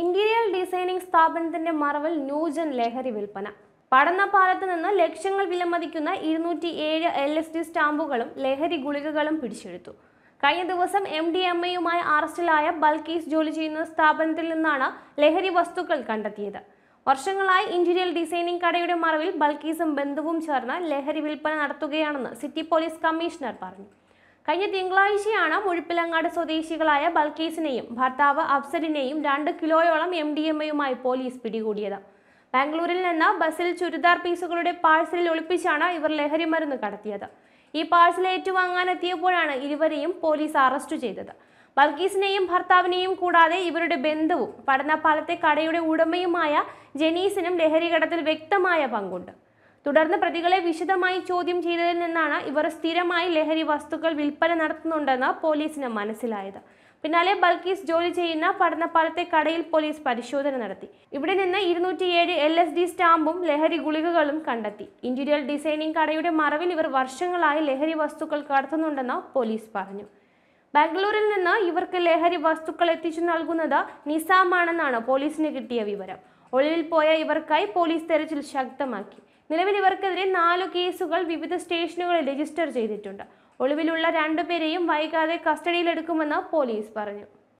interior designing സ്ഥാപനത്തിന്റെ മറവൽ new gen ലഹരി വിൽപ്പന പടന്നപ്പാലത്ത് നിന്ന് ലക്ഷങ്ങൾ വിലമതിക്കുന്ന ഇരുന്നൂറ്റി ഏഴ് എൽ എസ് ഡി സ്റ്റാമ്പുകളും ലഹരി ഗുളികകളും പിടിച്ചെടുത്തു കഴിഞ്ഞ ദിവസം എം ഡി എം എയുമായി അറസ്റ്റിലായ ബൽക്കീസ് ജോലി ചെയ്യുന്ന സ്ഥാപനത്തിൽ നിന്നാണ് ലഹരി വസ്തുക്കൾ കണ്ടെത്തിയത് വർഷങ്ങളായി ഇന്റീരിയൽ ഡിസൈനിങ് കടയുടെ മറവിൽ ബൽക്കീസും ബന്ധുവും ചേർന്ന് ലഹരി വിൽപ്പന നടത്തുകയാണെന്ന് സിറ്റി പോലീസ് കമ്മീഷണർ പറഞ്ഞു കഴിഞ്ഞ തിങ്കളാഴ്ചയാണ് മുഴുപ്പിലങ്ങാട് സ്വദേശികളായ ബൽക്കീസിനെയും ഭർത്താവ് അഫ്സലിനെയും രണ്ട് കിലോയോളം എം ഡി എം എയുമായി പോലീസ് പിടികൂടിയത് ബാംഗ്ലൂരിൽ നിന്ന് ബസ്സിൽ ചുരിദാർ പീസുകളുടെ പാഴ്സലിൽ ഒളിപ്പിച്ചാണ് ഇവർ ലഹരിമരുന്ന് കടത്തിയത് ഈ പാഴ്സൽ ഏറ്റുവാങ്ങാനെത്തിയപ്പോഴാണ് ഇരുവരെയും പോലീസ് അറസ്റ്റ് ചെയ്തത് ബൽക്കീസിനെയും ഭർത്താവിനെയും കൂടാതെ ഇവരുടെ ബന്ധുവും പഠനപ്പാലത്തെ കടയുടെ ഉടമയുമായ ജനീസിനും ലഹരി കടത്തിൽ വ്യക്തമായ പങ്കുണ്ട് തുടർന്ന് പ്രതികളെ വിശദമായി ചോദ്യം ചെയ്തതിൽ നിന്നാണ് ഇവർ സ്ഥിരമായി ലഹരി വസ്തുക്കൾ വിൽപ്പന നടത്തുന്നുണ്ടെന്ന് പോലീസിന് മനസ്സിലായത് പിന്നാലെ ബൽക്കീസ് ജോലി ചെയ്യുന്ന പഠനപ്പാലത്തെ കടയിൽ പോലീസ് പരിശോധന നടത്തി ഇവിടെ നിന്ന് ഇരുന്നൂറ്റിയേഴ് എൽ എസ് ഡി സ്റ്റാമ്പും ലഹരി ഗുളികകളും കണ്ടെത്തി ഇന്റീരിയർ ഡിസൈനിങ് കടയുടെ മറവിൽ ഇവർ വർഷങ്ങളായി ലഹരി വസ്തുക്കൾ കടത്തുന്നുണ്ടെന്ന് പോലീസ് പറഞ്ഞു ബാംഗ്ലൂരിൽ നിന്ന് ഇവർക്ക് ലഹരി വസ്തുക്കൾ എത്തിച്ചു നൽകുന്നത് നിസാമാണെന്നാണ് പോലീസിന് കിട്ടിയ വിവരം ഒളിവിൽ പോയ ഇവർക്കായി പോലീസ് തെരച്ചിൽ ശക്തമാക്കി നിലവിൽ ഇവർക്കെതിരെ നാലു കേസുകൾ വിവിധ സ്റ്റേഷനുകളിൽ രജിസ്റ്റർ ചെയ്തിട്ടുണ്ട് ഒളിവിലുള്ള രണ്ടുപേരെയും വൈകാതെ കസ്റ്റഡിയിലെടുക്കുമെന്ന് പോലീസ് പറഞ്ഞു